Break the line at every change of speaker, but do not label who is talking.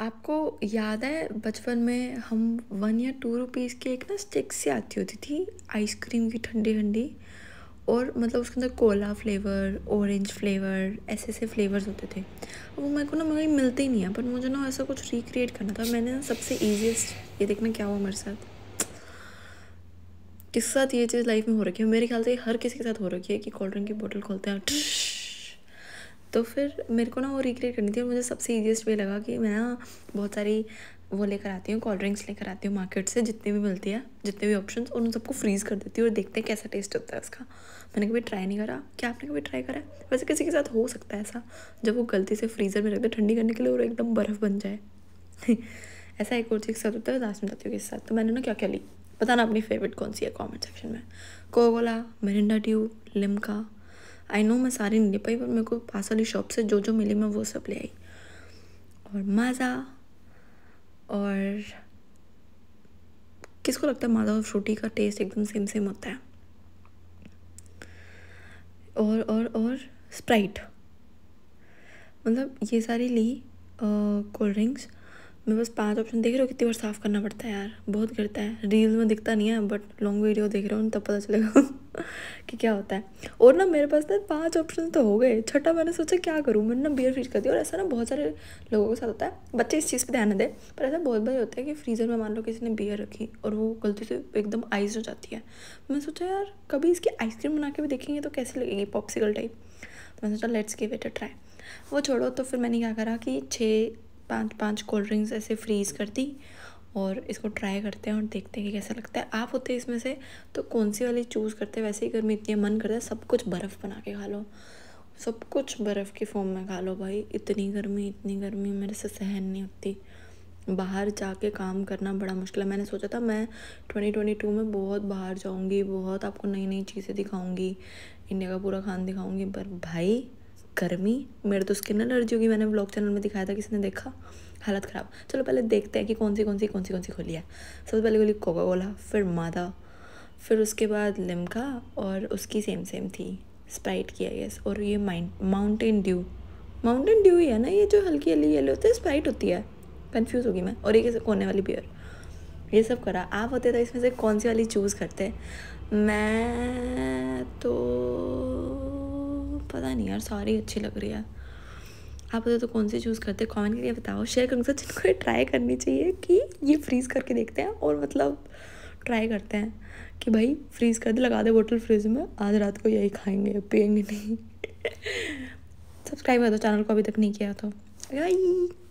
आपको याद है बचपन में हम वन या टू रुपीज़ के एक ना स्टिक से आती होती थी आइसक्रीम की ठंडी ठंडी और मतलब उसके अंदर कोला फ्लेवर ऑरेंज फ्लेवर ऐसे ऐसे फ्लेवर्स होते थे वो मेरे को ना कहीं मिलते ही नहीं है बट मुझे ना ऐसा कुछ रिक्रिएट करना था मैंने ना सबसे ईजिएस्ट ये देखना क्या हुआ मेरे साथ किस साथ तो ये चीज़ लाइफ में हो रखी है मेरे ख्याल से हर किसी के साथ हो रखी है कि कोल्ड ड्रिंक की बोतल खोलते हैं तो फिर मेरे को ना वो रिक्रिएट करनी थी और मुझे सबसे ईजिएस्ट वे लगा कि मैं ना बहुत सारी वो लेकर आती हूँ कोल्ड ड्रिंक्स लेकर आती हूँ मार्केट से जितनी भी मिलती है जितने भी ऑप्शन और उन सबको फ्रीज़ कर देती हूँ और देखते हैं कैसा टेस्ट होता है उसका मैंने कभी ट्राई नहीं करा क्या आपने कभी ट्राई करा वैसे किसी के साथ हो सकता है ऐसा जब वो गलती से फ्रीज़र में रख दे ठंडी करने के लिए और एकदम बर्फ़ बन जाए ऐसा एक और चीज़ साथ होता है लास्ट में जाती हूँ किस साथ तो मैंने ना क्या क्या ली बताना अपनी फेवरेट कौन सी है कॉमेंट सेक्शन में कोकोला मरिंडा ट्यू लिमका आई नो मैं सारी नहीं ले पाई पर मेरे को पास वाली शॉप से जो जो मिली मैं वो सब ले आई और माज़ा और किसको लगता है माज़ा और फ्रूटी का टेस्ट एकदम सेम सेम होता है और और और स्प्राइट मतलब ये सारी ली कोल्ड ड्रिंक्स मैं बस पांच ऑप्शन देख रहे हो कितनी बार साफ़ करना पड़ता है यार बहुत गिरता है रील में दिखता नहीं है बट लॉन्ग वीडियो देख रहे हो तब पता चलेगा कि क्या होता है और ना मेरे पास ना पांच ऑप्शन तो हो गए छठा मैंने सोचा क्या करूँ मैंने ना बियर फ्रीज कर दिया और ऐसा ना बहुत सारे लोगों के साथ होता है बच्चे इस चीज़ पर ध्यान दें पर ऐसा बहुत बार होता है कि फ्रीज़र में मान लो किसी ने बियर रखी और वो गलती से एकदम आइस हो जाती है मैंने सोचा यार कभी इसकी आइसक्रीम बना के भी देखेंगे तो कैसी लगेगी पॉप्सिकल टाइप तो मैंने सोचा let's give it a try वो छोड़ो तो फिर मैंने क्या करा कि छः पाँच पाँच कोल्ड ड्रिंक्स ऐसे फ्रीज़ कर दी और इसको ट्राई करते हैं और देखते हैं कि कैसा लगता है आप होते इसमें से तो कौन सी वाली चूज़ करते हैं वैसे ही गर्मी इतनी मन करता है सब कुछ बर्फ़ बना के खा लो सब कुछ बर्फ़ की फॉर्म में खा लो भाई इतनी गर्मी इतनी गर्मी मेरे से सहन नहीं होती बाहर जाके काम करना बड़ा मुश्किल है मैंने सोचा था मैं 2022 में बहुत बाहर जाऊंगी बहुत आपको नई नई चीज़ें दिखाऊंगी इंडिया का पूरा खान दिखाऊंगी पर भाई गर्मी मेरे तो स्किन एलर्जी होगी मैंने ब्लॉग चैनल में दिखाया था किसी ने देखा हालत ख़राब चलो पहले देखते हैं कि कौन सी कौन सी कौन सी कौन सी खोली है सबसे पहले खोली कोका कोला फिर मादा फिर उसके बाद लिमका और उसकी सेम सेम थी स्प्राइट की आई गेस और ये mind Mountain Dew Mountain Dew ही है ना ये जो हल्की हल्की येलो होती है स्प्राइट होती है कन्फ्यूज़ होगी मैं और एक कोने वाली बियर ये सब करा आप होते तो इसमें से कौन सी वाली चूज़ करते मैं तो पता नहीं यार सारी अच्छी लग रही है आप तो कौन सी चूज़ करते के लिए बताओ शेयर करूँगा जिनको ट्राई करनी चाहिए कि ये फ्रीज़ करके देखते हैं और मतलब ट्राई करते हैं कि भाई फ्रीज़ कर दे लगा दे बोतल फ्रीज में आज रात को यही खाएंगे पियेंगे नहीं सब्सक्राइब कर दो चैनल को अभी तक नहीं किया तो बाई